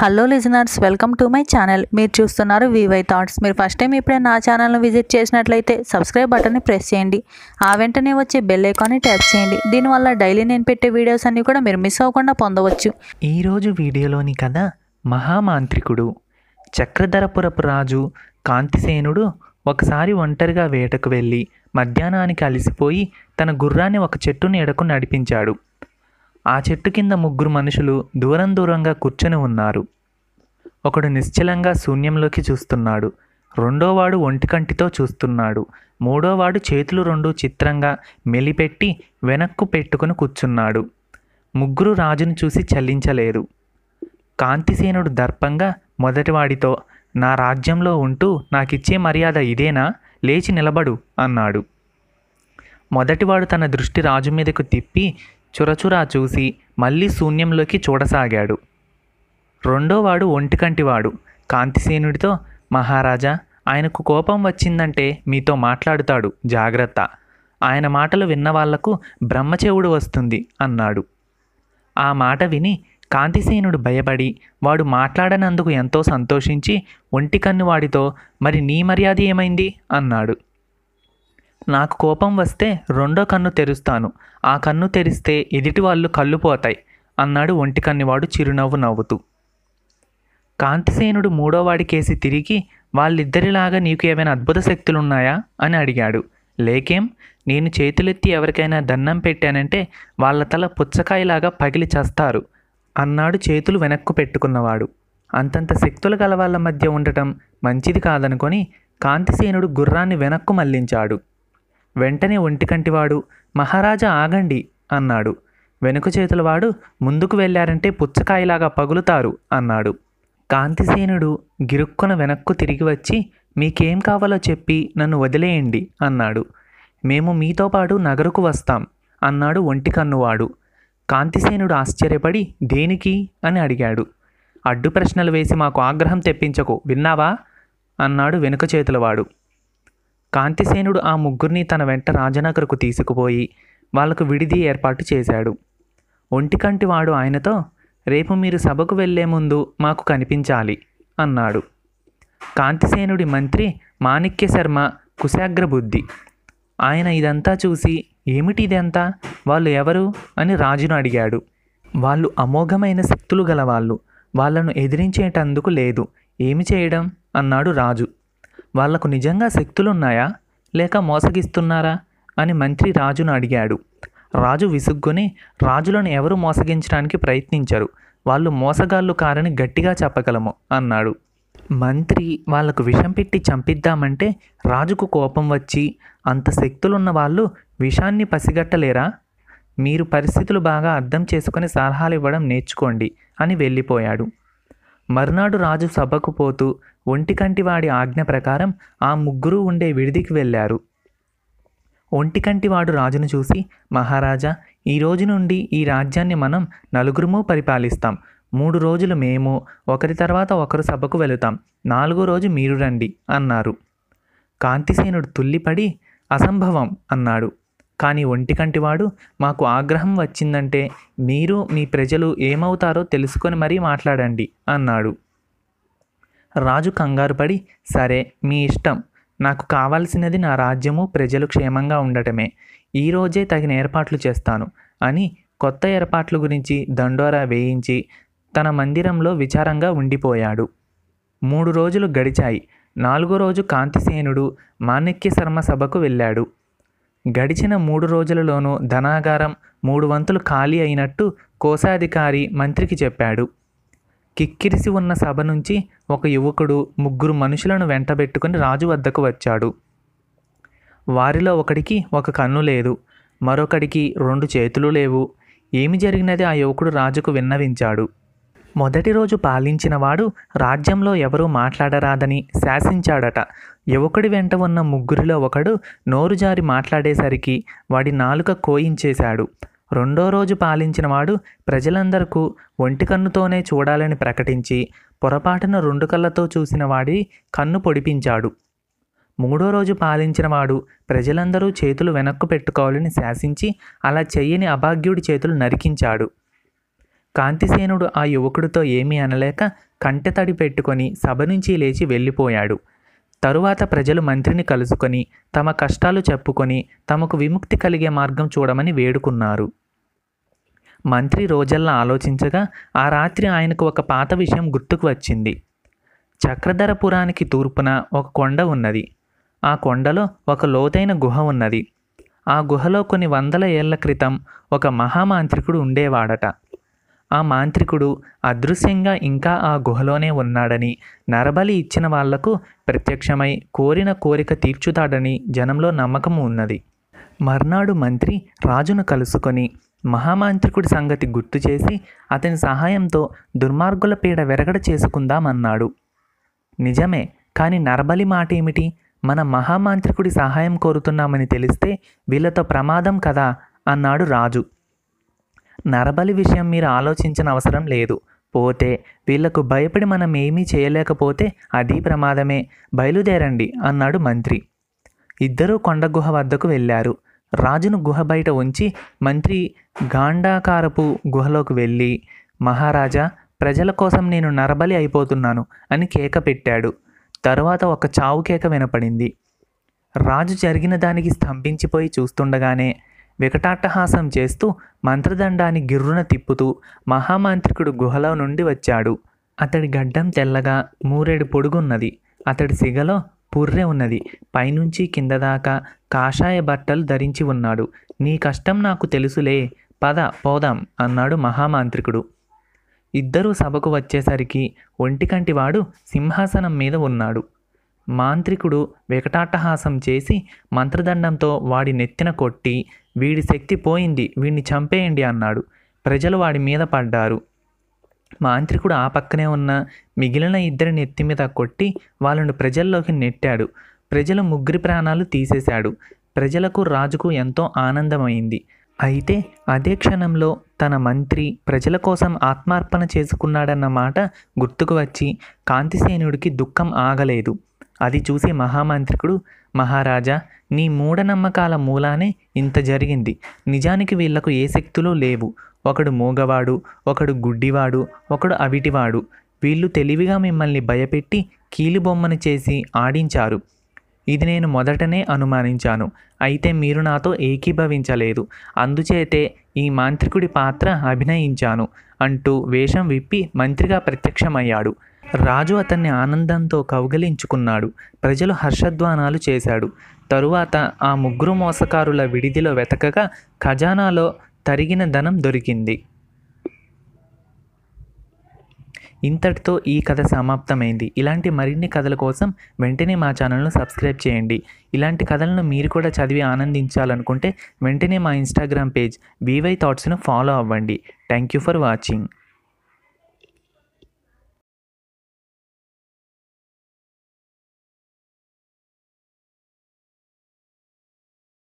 hello listeners welcome to my channel మీరు చూస్తున్నారు VY thoughts మీరు ఫస్ట్ టైం ఇప్పుడే నా ఛానల్ను విజిట్ చేసినట్లయితే సబ్స్క్రైబ్ బటన్ని ప్రెస్ చేయండి ఆ వెంటనే వచ్చే బెల్ ఐకాన్ని ట్యాప్ చేయండి దీనివల్ల డైలీ నేను పెట్టే వీడియోస్ అన్నీ కూడా మీరు మిస్ అవ్వకుండా పొందవచ్చు ఈరోజు వీడియోలోని కథ మహామాంత్రికుడు చక్రధరపురపు రాజు కాంతిసేనుడు ఒకసారి ఒంటరిగా వేటకు వెళ్ళి మధ్యాహ్నానికి అలసిపోయి తన గుర్రాన్ని ఒక చెట్టు నీడకు నడిపించాడు ఆ చెట్టు కింద ముగ్గురు మనుషులు దూరం దూరంగా కూర్చొని ఉన్నారు ఒకడు నిశ్చలంగా శూన్యంలోకి చూస్తున్నాడు రెండోవాడు ఒంటికంటితో చూస్తున్నాడు మూడోవాడు చేతులు రెండు చిత్రంగా మెలిపెట్టి వెనక్కు పెట్టుకుని కూర్చున్నాడు ముగ్గురు రాజును చూసి చలించలేదు కాంతిసేనుడు దర్పంగా మొదటివాడితో నా రాజ్యంలో ఉంటూ నాకిచ్చే మర్యాద ఇదేనా లేచి నిలబడు అన్నాడు మొదటివాడు తన దృష్టి రాజు మీదకు తిప్పి చురచురా చూసి మళ్ళీ శూన్యంలోకి చూడసాగాడు రెండోవాడు ఒంటికంటివాడు కాంతిసేనుడితో మహారాజా ఆయనకు కోపం వచ్చిందంటే మీతో మాట్లాడుతాడు జాగ్రత్త ఆయన మాటలు విన్నవాళ్లకు బ్రహ్మచేవుడు వస్తుంది అన్నాడు ఆ మాట విని కాంతిసేనుడు భయపడి వాడు మాట్లాడనందుకు ఎంతో సంతోషించి ఒంటికన్ను వాడితో మరి నీ మర్యాద ఏమైంది అన్నాడు నాకు కోపం వస్తే రెండో కన్ను తెరుస్తాను ఆ కన్ను తెరిస్తే ఎదుటి వాళ్ళు కళ్ళు పోతాయి అన్నాడు ఒంటికన్నివాడు చిరునవ్వు నవ్వుతూ కాంతిసేనుడు మూడోవాడి కేసి తిరిగి వాళ్ళిద్దరిలాగా నీకు ఏమైనా అద్భుత శక్తులున్నాయా అని అడిగాడు లేకేం నేను చేతులెత్తి ఎవరికైనా దన్నం పెట్టానంటే వాళ్ళ తల పుచ్చకాయలాగా పగిలి చేస్తారు అన్నాడు చేతులు వెనక్కు పెట్టుకున్నవాడు అంతంత శక్తులు గలవాళ్ళ మధ్య ఉండటం మంచిది కాదనుకొని కాంతిసేనుడు గుర్రాన్ని వెనక్కు మళ్లించాడు వెంటనే ఒంటికంటివాడు మహారాజా ఆగండి అన్నాడు వెనుక చేతులవాడు ముందుకు వెళ్ళారంటే పుచ్చకాయలాగా పగులుతారు అన్నాడు కాంతిసేనుడు గిరుక్కున వెనక్కు తిరిగి వచ్చి మీకేం కావాలో చెప్పి నన్ను వదిలేయండి అన్నాడు మేము మీతో పాటు నగరుకు వస్తాం అన్నాడు ఒంటికన్నువాడు కాంతిసేనుడు ఆశ్చర్యపడి దేనికి అని అడిగాడు అడ్డు ప్రశ్నలు వేసి మాకు ఆగ్రహం తెప్పించకు విన్నావా అన్నాడు వెనుక చేతులవాడు కాంతిసేనుడు ఆ ముగ్గురిని తన వెంట రాజనగరకు తీసుకుపోయి వాళ్లకు విడిది ఏర్పాటు చేశాడు ఒంటికంటి వాడు ఆయనతో రేపు మీరు సభకు వెళ్లే ముందు మాకు కనిపించాలి అన్నాడు కాంతిసేనుడి మంత్రి మాణిక్య శర్మ కుశాగ్రబుద్ధి ఆయన ఇదంతా చూసి ఏమిటి ఇదంతా వాళ్ళు ఎవరు అని రాజును అడిగాడు వాళ్ళు అమోఘమైన శక్తులు గలవాళ్ళు వాళ్ళను ఎదిరించేటందుకు లేదు ఏమి చేయడం అన్నాడు రాజు వాళ్లకు నిజంగా శక్తులున్నాయా లేక మోసగిస్తున్నారా అని మంత్రి రాజును అడిగాడు రాజు విసుగ్గుని రాజులను ఎవరు మోసగించడానికి ప్రయత్నించరు వాళ్ళు మోసగాళ్ళు కారని గట్టిగా చెప్పగలము అన్నాడు మంత్రి వాళ్లకు విషం పెట్టి చంపిద్దామంటే రాజుకు కోపం వచ్చి అంత శక్తులున్న వాళ్ళు విషాన్ని పసిగట్టలేరా మీరు పరిస్థితులు బాగా అర్థం చేసుకుని సలహాలు ఇవ్వడం నేర్చుకోండి అని వెళ్ళిపోయాడు మర్నాడు రాజు సభకు పోతూ ఒంటికంటివాడి ఆజ్ఞ ప్రకారం ఆ ముగ్గురూ ఉండే విడిదికి వెళ్ళారు ఒంటికంటివాడు రాజును చూసి మహారాజా ఈ రోజు నుండి ఈ రాజ్యాన్ని మనం నలుగురుమూ పరిపాలిస్తాం మూడు రోజులు మేము ఒకరి తర్వాత ఒకరు సభకు వెళుతాం నాలుగో రోజు మీరు రండి అన్నారు కాంతిసేనుడు తుల్లిపడి అసంభవం అన్నాడు కానీ ఒంటికంటివాడు మాకు ఆగ్రహం వచ్చిందంటే మీరు మీ ప్రజలు ఏమవుతారో తెలుసుకొని మరీ మాట్లాడండి అన్నాడు రాజు కంగారుపడి సరే మీ ఇష్టం నాకు కావాల్సినది నా రాజ్యము ప్రజలు క్షేమంగా ఉండటమే ఈరోజే తగిన ఏర్పాట్లు చేస్తాను అని కొత్త ఏర్పాట్ల గురించి దండోరా వేయించి తన మందిరంలో విచారంగా ఉండిపోయాడు మూడు రోజులు గడిచాయి నాలుగో రోజు కాంతిసేనుడు మాణిక్య శర్మ సభకు వెళ్ళాడు గడిచిన మూడు రోజులలోనూ ధనాగారం మూడు వంతులు ఖాళీ అయినట్టు కోశాధికారి మంత్రికి చెప్పాడు కిక్కిరిసి ఉన్న సభ నుంచి ఒక యువకుడు ముగ్గురు మనుషులను వెంటబెట్టుకుని రాజు వద్దకు వచ్చాడు వారిలో ఒకడికి ఒక కన్ను లేదు మరొకడికి రెండు చేతులు లేవు ఏమి జరిగినది ఆ యువకుడు రాజుకు విన్నవించాడు మొదటి రోజు పాలించినవాడు రాజ్యంలో ఎవరూ మాట్లాడరాదని శాసించాడట యువకుడి వెంట ఉన్న ముగ్గురిలో ఒకడు నోరు జారి మాట్లాడేసరికి వాడి నాలుక కోయించేశాడు రెండో రోజు పాలించినవాడు ప్రజలందరకు ఒంటికన్నుతోనే చూడాలని ప్రకటించి పొరపాటున రెండు కళ్ళతో చూసిన వాడి కన్ను పొడిపించాడు మూడో రోజు పాలించినవాడు ప్రజలందరూ చేతులు వెనక్కు పెట్టుకోవాలని శాసించి అలా చెయ్యని అభాగ్యుడి చేతులు నరికించాడు కాంతిసేనుడు ఆ యువకుడితో ఏమీ అనలేక తడి పెట్టుకొని సభ నుంచి లేచి వెళ్ళిపోయాడు తరువాత ప్రజలు మంత్రిని కలుసుకొని తమ కష్టాలు చెప్పుకొని తమకు విముక్తి కలిగే మార్గం చూడమని వేడుకున్నారు మంత్రి రోజల్లా ఆలోచించగా ఆ రాత్రి ఆయనకు ఒక పాత విషయం గుర్తుకు వచ్చింది చక్రధరపురానికి తూర్పున ఒక కొండ ఉన్నది ఆ కొండలో ఒక లోతైన గుహ ఉన్నది ఆ గుహలో కొన్ని వందల ఏళ్ల క్రితం ఒక మహామాంత్రికుడు ఉండేవాడట ఆ మాంత్రికుడు అదృశ్యంగా ఇంకా ఆ గుహలోనే ఉన్నాడని నరబలి ఇచ్చిన వాళ్లకు ప్రత్యక్షమై కోరిన కోరిక తీర్చుతాడని జనంలో నమ్మకం ఉన్నది మర్నాడు మంత్రి రాజును కలుసుకొని మహామాంత్రికుడి సంగతి గుర్తు చేసి అతని సహాయంతో దుర్మార్గుల పీడ వెరగడ చేసుకుందామన్నాడు నిజమే కానీ నరబలి మాట ఏమిటి మన మహామాంత్రికుడి సహాయం కోరుతున్నామని తెలిస్తే వీళ్ళతో ప్రమాదం కదా అన్నాడు రాజు నరబలి విషయం మీరు ఆలోచించిన అవసరం లేదు పోతే వీళ్లకు భయపడి మనం ఏమీ చేయలేకపోతే అది ప్రమాదమే బయలుదేరండి అన్నాడు మంత్రి ఇద్దరూ కొండగుహ వద్దకు వెళ్ళారు రాజును గుహ బయట ఉంచి మంత్రి గాండాకారపు గుహలోకి వెళ్ళి మహారాజా ప్రజల కోసం నేను నరబలి అయిపోతున్నాను అని కేక పెట్టాడు తరువాత ఒక చావు కేక వినపడింది రాజు జరిగిన దానికి స్తంభించిపోయి చూస్తుండగానే వికటాట్టహాసం చేస్తూ మంత్రదండాన్ని గిర్రున తిప్పుతూ మహామాంత్రికుడు గుహలో నుండి వచ్చాడు అతడి గడ్డం తెల్లగా మూరేడు పొడుగున్నది అతడి సిగలో పుర్రె ఉన్నది పైనుంచి కింద దాకా కాషాయ బట్టలు ధరించి ఉన్నాడు నీ కష్టం నాకు తెలుసులే పద పోదాం అన్నాడు మహామాంత్రికుడు ఇద్దరూ సభకు వచ్చేసరికి ఒంటికంటివాడు సింహాసనం మీద ఉన్నాడు మాంత్రికుడు వికటాటహాసం చేసి మంత్రదండంతో వాడి నెత్తిన కొట్టి వీడి శక్తి పోయింది వీడిని చంపేయండి అన్నాడు ప్రజలు వాడి మీద పడ్డారు మాంత్రికుడు ఆ పక్కనే ఉన్న మిగిలిన ఇద్దరి నెత్తి మీద కొట్టి వాళ్ళను ప్రజల్లోకి నెట్టాడు ప్రజల ముగ్గురి ప్రాణాలు తీసేశాడు ప్రజలకు రాజుకు ఎంతో ఆనందమైంది అయితే అదే క్షణంలో తన మంత్రి ప్రజల కోసం ఆత్మార్పణ చేసుకున్నాడన్న మాట గుర్తుకు వచ్చి కాంతిసేనుడికి దుఃఖం ఆగలేదు అది చూసి మహామాంత్రికుడు మహారాజా నీ మూఢనమ్మకాల మూలానే ఇంత జరిగింది నిజానికి వీళ్లకు ఏ శక్తులు లేవు ఒకడు మూగవాడు ఒకడు గుడ్డివాడు ఒకడు అవిటివాడు వీళ్ళు తెలివిగా మిమ్మల్ని భయపెట్టి కీలుబొమ్మను చేసి ఆడించారు ఇది నేను మొదటనే అనుమానించాను అయితే మీరు నాతో ఏకీభవించలేదు అందుచేతే ఈ మాంత్రికుడి పాత్ర అభినయించాను అంటూ వేషం విప్పి మంత్రిగా ప్రత్యక్షమయ్యాడు రాజు అతన్ని ఆనందంతో కౌగలించుకున్నాడు ప్రజలు హర్షధ్వానాలు చేశాడు తరువాత ఆ ముగ్గురు మోసకారుల విడిదిలో వెతకగా ఖజానాలో తరిగిన ధనం దొరికింది ఇంతటితో ఈ కథ సమాప్తమైంది ఇలాంటి మరిన్ని కథల కోసం వెంటనే మా ఛానల్ను సబ్స్క్రైబ్ చేయండి ఇలాంటి కథలను మీరు కూడా చదివి ఆనందించాలనుకుంటే వెంటనే మా ఇన్స్టాగ్రామ్ పేజ్ వివై థాట్స్ను ఫాలో అవ్వండి థ్యాంక్ యూ ఫర్ వాచింగ్